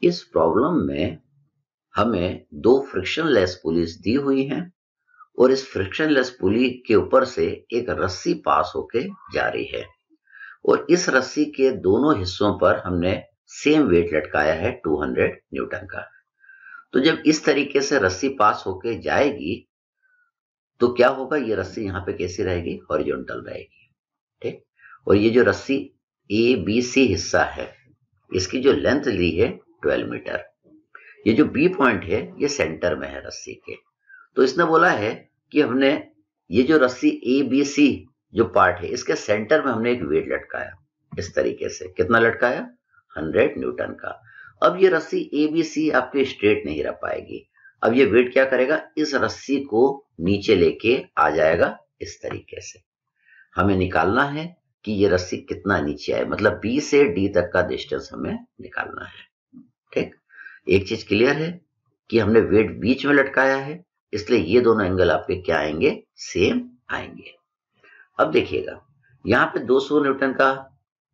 इस प्रॉब्लम में हमें दो फ्रिक्शनलेस पुलिस दी हुई हैं और इस फ्रिक्शनलेस पुली के ऊपर से एक रस्सी पास होके जा रही है और इस रस्सी के दोनों हिस्सों पर हमने सेम वेट लटकाया है 200 न्यूटन का तो जब इस तरीके से रस्सी पास होके जाएगी तो क्या होगा ये रस्सी यहां पे कैसी रहेगी हॉरिजॉन्टल रहेगी ठीक और ये जो रस्सी ए बी सी हिस्सा है इसकी जो लेंथ ली है 12 मीटर ये जो बी पॉइंट है ये सेंटर में है रस्सी के तो इसने बोला है कि हमने ये जो रस्सी ए बी सी जो पार्ट है इसके सेंटर में हमने एक वेट लटकाया इस तरीके से कितना लटकाया 100 न्यूटन का अब ये रस्सी ए बी सी आपके स्ट्रेट नहीं रह पाएगी अब ये वेट क्या करेगा इस रस्सी को नीचे लेके आ जाएगा इस तरीके से हमें निकालना है कि ये रस्सी कितना नीचे आए मतलब बी से डी तक का डिस्टेंस हमें निकालना है ठीक एक चीज क्लियर है कि हमने वेट बीच में लटकाया है इसलिए ये दोनों एंगल आपके क्या आएंगे सेम आएंगे अब देखिएगा यहाँ पे 200 न्यूटन का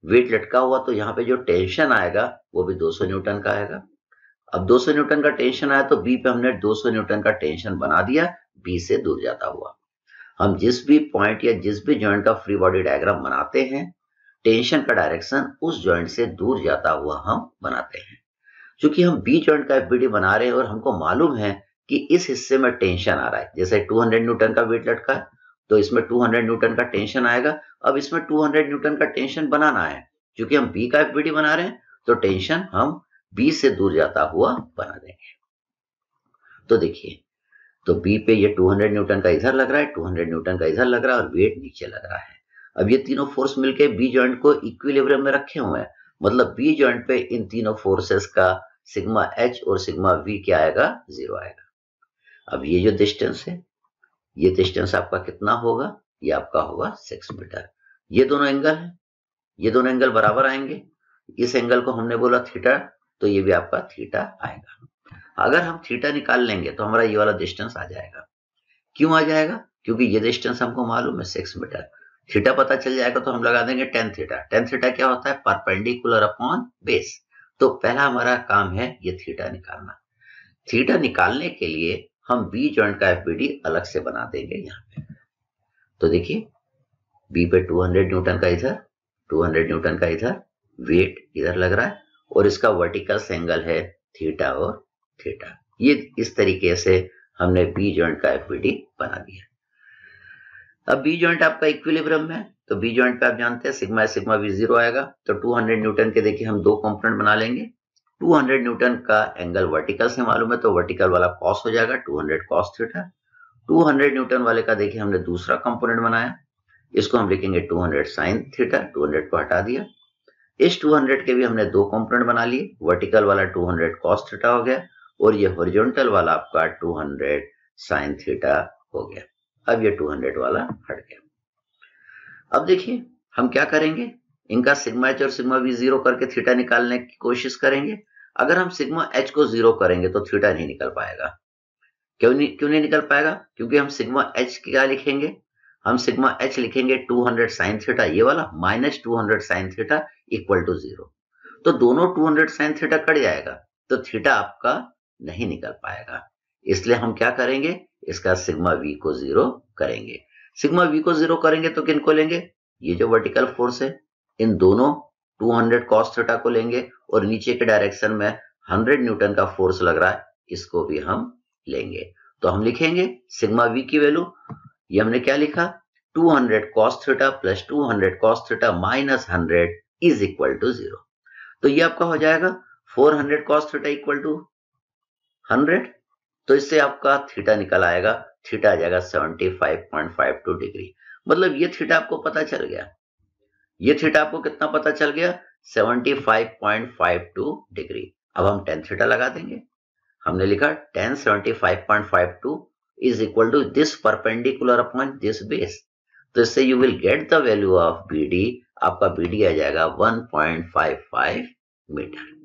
वेट लटका हुआ तो यहाँ पे जो टेंशन आएगा वो भी 200 न्यूटन का आएगा अब 200 न्यूटन का टेंशन आया तो बी पे हमने 200 न्यूटन का टेंशन बना दिया बी से दूर जाता हुआ हम जिस भी पॉइंट या जिस भी ज्वाइंट का फ्री बॉडी डायग्राम बनाते हैं टेंशन का डायरेक्शन उस ज्वाइंट से दूर जाता हुआ हम बनाते हैं चूंकि हम बी ज्वाइंट का एफबीडी बना रहे हैं और हमको मालूम है कि इस हिस्से में टेंशन आ रहा है जैसे 200 न्यूटन का वेट लटका है तो इसमें 200 न्यूटन का टेंशन आएगा अब इसमें 200 न्यूटन का टेंशन बनाना है क्योंकि हम बी का एफबीडी बना रहे हैं तो टेंशन हम बी से दूर जाता हुआ बना देंगे तो देखिए तो बी पे ये 200 न्यूटन का इधर लग रहा है 200 न्यूटन का इधर लग रहा है और वेट नीचे लग रहा है अब ये तीनों फोर्स मिलकर बी ज्वाइंट को इक्विलिब्रियम में रखे हुए हैं मतलब बी ज्वाइंट पे इन तीनों फोर्सेस का सिग्मा एच और सिग्मा वी क्या आएगा जीरो आएगा अब ये जो डिस्टेंस है ये डिस्टेंस आपका कितना होगा ये आपका होगा सिक्स मीटर ये दोनों एंगल है ये दोनों एंगल बराबर आएंगे इस एंगल को हमने बोला थीटा तो ये भी आपका थीटा आएगा अगर हम थीटा निकाल लेंगे तो हमारा ये वाला डिस्टेंस आ जाएगा क्यों आ जाएगा क्योंकि ये डिस्टेंस हमको मालूम है सिक्स मीटर थीटा पता चल जाएगा तो हम लगा देंगे टेन थीटा टेन थीटा क्या होता है परपेंडिकुलर अपॉन बेस तो पहला हमारा काम है ये थीटा निकालना थीटा निकालने के लिए हम बी जॉइंट का एफ अलग से बना देंगे यहाँ पे तो देखिए बी पे 200 न्यूटन का इधर 200 न्यूटन का इधर वेट इधर लग रहा है और इसका वर्टिकल सेंगल है थीटा और थीटा ये इस तरीके से हमने बी जॉइंट का एफ बना दिया अब बी जॉइंट आपका इक्विलिब्रम है तो बी जॉइंट पे आप जानते हैं सिग्मा सिग्मा भी जीरो आएगा तो 200 न्यूटन के देखिए हम दो कंपोनेंट बना लेंगे 200 न्यूटन का एंगल वर्टिकल से मालूम है तो वर्टिकल वाला कॉस हो जाएगा 200 hundred cos theta two newton वाले का देखिए हमने दूसरा कंपोनेंट बनाया इसको हम लिखेंगे 200 हंड्रेड साइन थीटा टू को हटा दिया इस 200 के भी हमने दो कंपोनेंट बना लिए वर्टिकल वाला 200 हंड्रेड कॉस थीटा हो गया और ये हॉरिजॉन्टल वाला आपका 200 हंड्रेड साइन थीटा हो गया अब ये 200 वाला हट गया अब देखिए हम क्या करेंगे इनका सिग्मा एच और सिग्मा वी जीरो करके थीटा निकालने की कोशिश करेंगे अगर हम सिग्मा एच को जीरो करेंगे तो थीटा नहीं निकल पाएगा क्यों नहीं क्यों नहीं निकल पाएगा क्योंकि हम सिग्मा एच क्या लिखेंगे हम सिग्मा एच लिखेंगे 200 साइन थीटा ये वाला minus hundred sine theta equal to zero तो दोनों 200 साइन थीटा कट जाएगा तो थीटा आपका नहीं निकल पाएगा इसलिए हम क्या करेंगे इसका सिग्मा वी को जीरो करेंगे सिग्मा वी को जीरो करेंगे तो किनको लेंगे ये जो वर्टिकल फोर्स है इन दोनों 200 कॉस थीटा को लेंगे और नीचे के डायरेक्शन में 100 न्यूटन का फोर्स लग रहा है इसको भी हम लेंगे तो हम लिखेंगे सिग्मा वी की वैल्यू ये हमने क्या लिखा 200 hundred cos theta plus two hundred cos theta minus hundred is equal to zero तो ये आपका हो जाएगा 400 hundred cos theta equal to hundred तो इससे आपका थीटा निकल आएगा थीटा आ जाएगा टू डिग्री मतलब ये थीटा आपको पता चल गया ये थीटा आपको कितना पता चल गया 75.52 डिग्री अब हम टेन थीटा लगा देंगे हमने लिखा ten seventy five point five two is equal to this perpendicular upon this base तो इससे you will get the value of B D आपका बी डी आ जाएगा 1.55 मीटर